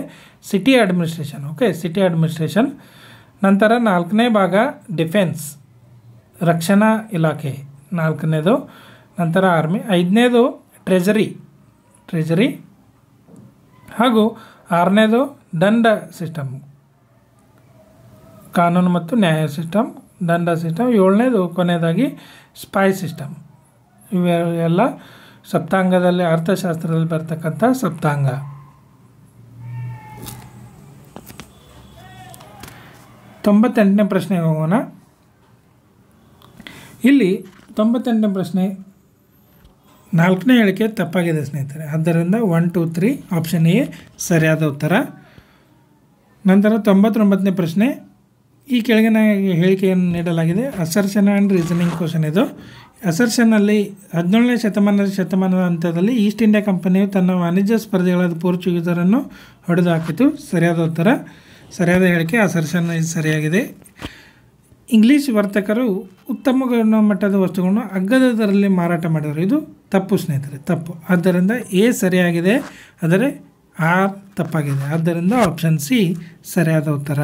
city administration okay city administration ನಂತರ ನಾಲ್ಕನೇ ಭಾಗ ಡಿಫೆನ್ಸ್ ರಕ್ಷಣಾ ಇಲಾಖೆ ನಾಲ್ಕನೇದು ನಂತರ ಆರ್ಮಿ ಐದನೇದು ಟ್ರೆಜರಿ ಟ್ರೆಜರಿ ಹಾಗೂ ಆರನೇದು ದಂಡ ಸಿಸ್ಟಮ್ ಕಾನೂನು ಮತ್ತು ನ್ಯಾಯ ಸಿಸ್ಟಮ್ ದಂಡ ಸಿಸ್ಟಮ್ ಏಳನೇದು ಕೊನೆಯದಾಗಿ ಸ್ಪೈ ಸಿಸ್ಟಮ್ ಇವೆಲ್ಲ ಸಪ್ತಾಂಗದಲ್ಲಿ ಅರ್ಥಶಾಸ್ತ್ರದಲ್ಲಿ ಬರ್ತಕ್ಕಂಥ ಸಪ್ತಾಂಗ ತೊಂಬತ್ತೆಂಟನೇ ಪ್ರಶ್ನೆಗೆ ಹೋಗೋಣ ಇಲ್ಲಿ ತೊಂಬತ್ತೆಂಟನೇ ಪ್ರಶ್ನೆ ನಾಲ್ಕನೇ ಹೇಳಿಕೆ ತಪ್ಪಾಗಿದೆ ಸ್ನೇಹಿತರೆ ಆದ್ದರಿಂದ one two three option A ಸರಿಯಾದ ಉತ್ತರ ನಂತರ ತೊಂಬತ್ತೊಂಬತ್ತನೇ ಪ್ರಶ್ನೆ ಈ ಕೆಳಗಿನ ಹೇಳಿಕೆಯನ್ನು ನೀಡಲಾಗಿದೆ ಅಸರ್ಷನ್ ಆ್ಯಂಡ್ ರೀಸನಿಂಗ್ ಕ್ವಶನ್ ಇದು ಅಸರ್ಷನಲ್ಲಿ ಹದಿನೇಳನೇ ಶತಮಾನದ ಶತಮಾನದ ಹಂತದಲ್ಲಿ ಈಸ್ಟ್ ಇಂಡಿಯಾ ಕಂಪನಿಯು ತನ್ನ ವಾಣಿಜ್ಯ ಸ್ಪರ್ಧೆಗಳಾದ ಪೋರ್ಚುಗೀಸರನ್ನು ಹೊಡೆದು ಹಾಕಿತು ಸರಿಯಾದ ಉತ್ತರ ಸರಿಯಾದ ಹೇಳಿಕೆ ಅಸರ್ಷನ್ ಸರಿಯಾಗಿದೆ ಇಂಗ್ಲಿಷ್ ವರ್ತಕರು ಉತ್ತಮ ಗುಣಮಟ್ಟದ ವಸ್ತುಗಳನ್ನು ಅಗ್ಗದ ದರಲ್ಲಿ ಮಾರಾಟ ಮಾಡಿದರು ಇದು ತಪ್ಪು ಸ್ನೇಹಿತರೆ ತಪ್ಪು ಆದ್ದರಿಂದ ಎ ಸರಿಯಾಗಿದೆ ಆದರೆ ಆರ್ ತಪ್ಪಾಗಿದೆ ಆದ್ದರಿಂದ ಆಪ್ಷನ್ ಸಿ ಸರಿಯಾದ ಉತ್ತರ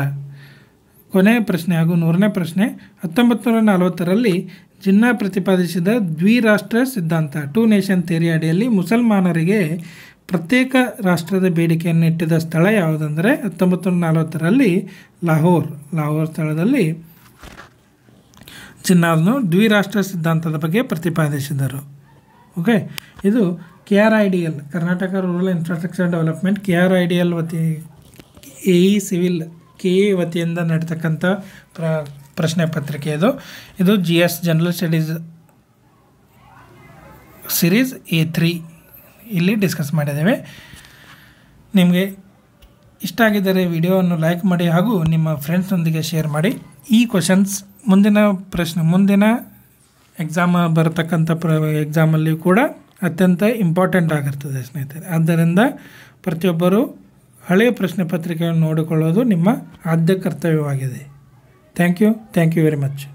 ಕೊನೆಯ ಪ್ರಶ್ನೆ ಹಾಗೂ ನೂರನೇ ಪ್ರಶ್ನೆ ಹತ್ತೊಂಬತ್ತು ನೂರ ನಲವತ್ತರಲ್ಲಿ ಜಿನ್ನಾ ಪ್ರತಿಪಾದಿಸಿದ ದ್ವಿರಾಷ್ಟ್ರ ಸಿದ್ಧಾಂತ ಟೂ ನೇಷನ್ ಥಿಯರಿ ಅಡಿಯಲ್ಲಿ ಮುಸಲ್ಮಾನರಿಗೆ ಪ್ರತ್ಯೇಕ ರಾಷ್ಟ್ರದ ಬೇಡಿಕೆಯನ್ನು ಇಟ್ಟಿದ್ದ ಸ್ಥಳ ಯಾವುದಂದರೆ ಹತ್ತೊಂಬತ್ತು ನೂರ ನಲವತ್ತರಲ್ಲಿ ಲಾಹೋರ್ ಲಾಹೋರ್ ಸ್ಥಳದಲ್ಲಿ ಚಿನ್ನಾರ್ನು ದ್ವಿರಾಷ್ಟ್ರ ಸಿದ್ಧಾಂತದ ಬಗ್ಗೆ ಪ್ರತಿಪಾದಿಸಿದರು ಓಕೆ ಇದು K R I D L Karnataka rural infrastructure development K R I D L ವತಿ A E civil K E ವತಿಯಿಂದ ನಡೀತಕ್ಕಂಥ ಪ್ರ ಪ್ರಶ್ನೆ ಪತ್ರಿಕೆ ಇದು ಇದು G S general studies series A three ಇಲ್ಲಿ ಡಿಸ್ಕಸ್ ಮಾಡಿದ್ದೇವೆ ನಿಮಗೆ ಇಷ್ಟ ಆಗಿದ್ದರೆ ವಿಡಿಯೋವನ್ನು ಲೈಕ್ ಮಾಡಿ ಹಾಗೂ ನಿಮ್ಮ ಫ್ರೆಂಡ್ಸ್ನೊಂದಿಗೆ ಶೇರ್ ಮಾಡಿ ಈ ಕ್ವಶನ್ಸ್ ಮುಂದಿನ ಪ್ರಶ್ನೆ ಮುಂದಿನ ಎಕ್ಸಾಮ್ ಬರತಕ್ಕಂಥ ಪ್ರ ಎಕ್ಸಾಮಲ್ಲಿ ಕೂಡ ಅತ್ಯಂತ ಇಂಪಾರ್ಟೆಂಟ್ ಆಗಿರ್ತದೆ ಸ್ನೇಹಿತರೆ ಆದ್ದರಿಂದ ಪ್ರತಿಯೊಬ್ಬರು ಹಳೆಯ ಪ್ರಶ್ನೆ ಪತ್ರಿಕೆಯನ್ನು ನೋಡಿಕೊಳ್ಳೋದು ನಿಮ್ಮ ಆದ್ಯ ಕರ್ತವ್ಯವಾಗಿದೆ thank you thank you very much